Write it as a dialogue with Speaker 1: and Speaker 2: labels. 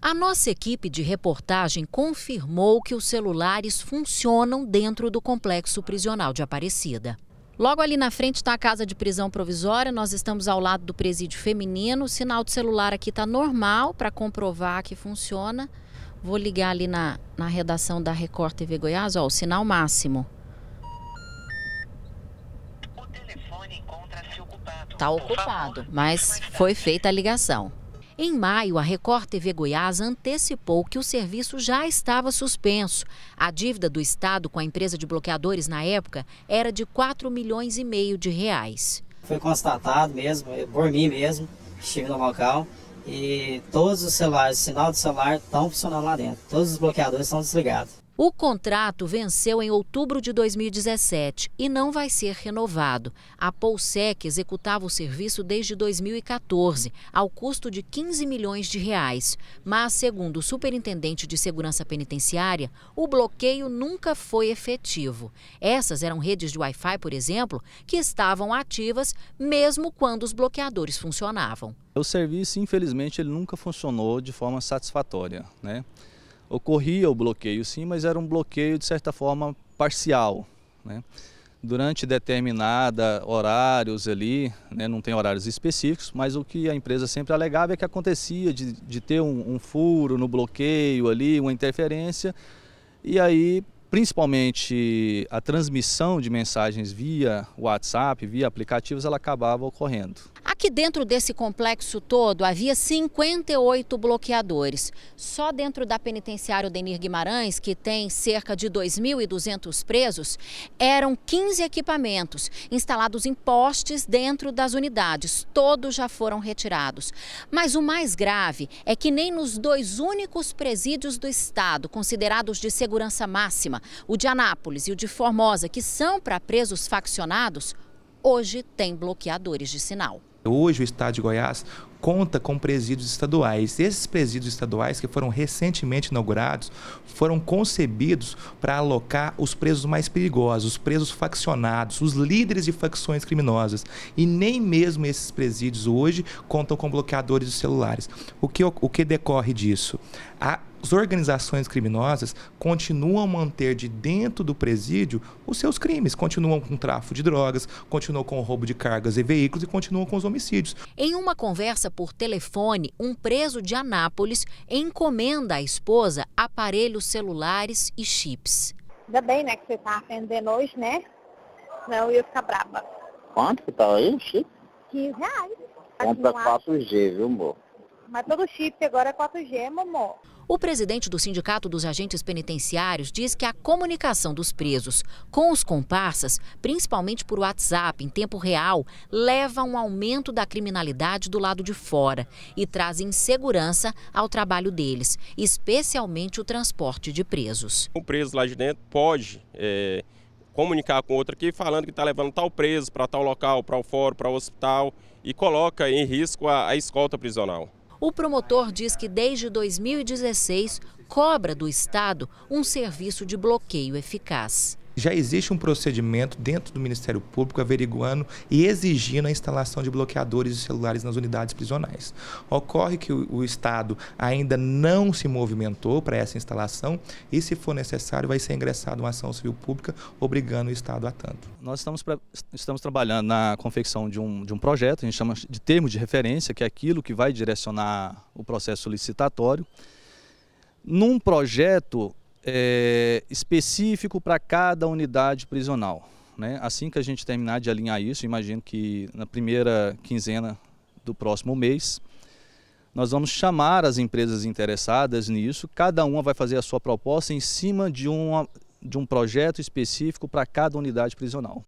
Speaker 1: A nossa equipe de reportagem confirmou que os celulares funcionam dentro do complexo prisional de Aparecida. Logo ali na frente está a casa de prisão provisória, nós estamos ao lado do presídio feminino. O sinal de celular aqui está normal para comprovar que funciona. Vou ligar ali na, na redação da Record TV Goiás, ó, o sinal máximo. O telefone encontra-se ocupado. Está ocupado, mas foi feita a ligação. Em maio, a Record TV Goiás antecipou que o serviço já estava suspenso. A dívida do Estado com a empresa de bloqueadores na época era de 4 milhões e meio de reais. Foi constatado mesmo, eh, por mim mesmo, estive no local, e todos os celulares, sinal do celular estão funcionando lá dentro. Todos os bloqueadores estão desligados. O contrato venceu em outubro de 2017 e não vai ser renovado. A Polsec executava o serviço desde 2014, ao custo de 15 milhões de reais. Mas, segundo o superintendente de segurança penitenciária, o bloqueio nunca foi efetivo. Essas eram redes de Wi-Fi, por exemplo, que estavam ativas mesmo quando os bloqueadores funcionavam.
Speaker 2: O serviço, infelizmente, ele nunca funcionou de forma satisfatória, né? Ocorria o bloqueio sim, mas era um bloqueio de certa forma parcial. Né? Durante determinada horários ali, né, não tem horários específicos, mas o que a empresa sempre alegava é que acontecia de, de ter um, um furo no bloqueio ali, uma interferência, e aí principalmente a transmissão de mensagens via WhatsApp, via aplicativos, ela acabava ocorrendo
Speaker 1: que dentro desse complexo todo havia 58 bloqueadores. Só dentro da penitenciária Denir Guimarães, que tem cerca de 2.200 presos, eram 15 equipamentos instalados em postes dentro das unidades. Todos já foram retirados. Mas o mais grave é que nem nos dois únicos presídios do estado considerados de segurança máxima, o de Anápolis e o de Formosa, que são para presos faccionados, hoje tem bloqueadores de sinal.
Speaker 3: Hoje o estado de Goiás conta com presídios estaduais. Esses presídios estaduais, que foram recentemente inaugurados, foram concebidos para alocar os presos mais perigosos, os presos faccionados, os líderes de facções criminosas. E nem mesmo esses presídios hoje contam com bloqueadores de celulares. O que, o que decorre disso? A as organizações criminosas continuam a manter de dentro do presídio os seus crimes, continuam com o tráfico de drogas, continuam com o roubo de cargas e veículos e continuam com os homicídios.
Speaker 1: Em uma conversa conversa por telefone, um preso de Anápolis encomenda à esposa aparelhos celulares e chips. Ainda bem, né, que você tá atendendo hoje, né? Não, eu ia ficar brava. Quanto que tá aí o chip? 15 reais. Conta 4G, viu, amor? Mas todo chip agora é 4G, amor. O presidente do Sindicato dos Agentes Penitenciários diz que a comunicação dos presos com os comparsas, principalmente por WhatsApp em tempo real, leva a um aumento da criminalidade do lado de fora e traz insegurança ao trabalho deles, especialmente o transporte de presos. Um
Speaker 3: preso lá de dentro pode é, comunicar com outro aqui falando que está levando tal preso para tal local, para o fórum, para o hospital e coloca em risco a, a escolta prisional.
Speaker 1: O promotor diz que desde 2016 cobra do Estado um serviço de bloqueio eficaz
Speaker 3: já existe um procedimento dentro do Ministério Público averiguando e exigindo a instalação de bloqueadores de celulares nas unidades prisionais. Ocorre que o, o Estado ainda não se movimentou para essa instalação e, se for necessário, vai ser ingressado uma ação civil pública obrigando o Estado a tanto.
Speaker 2: Nós estamos, pra, estamos trabalhando na confecção de um, de um projeto, a gente chama de termo de referência, que é aquilo que vai direcionar o processo licitatório. Num projeto é, específico para cada unidade prisional. Né? Assim que a gente terminar de alinhar isso, imagino que na primeira quinzena do próximo mês, nós vamos chamar as empresas interessadas nisso, cada uma vai fazer a sua proposta em cima de, uma, de um projeto específico para cada unidade prisional.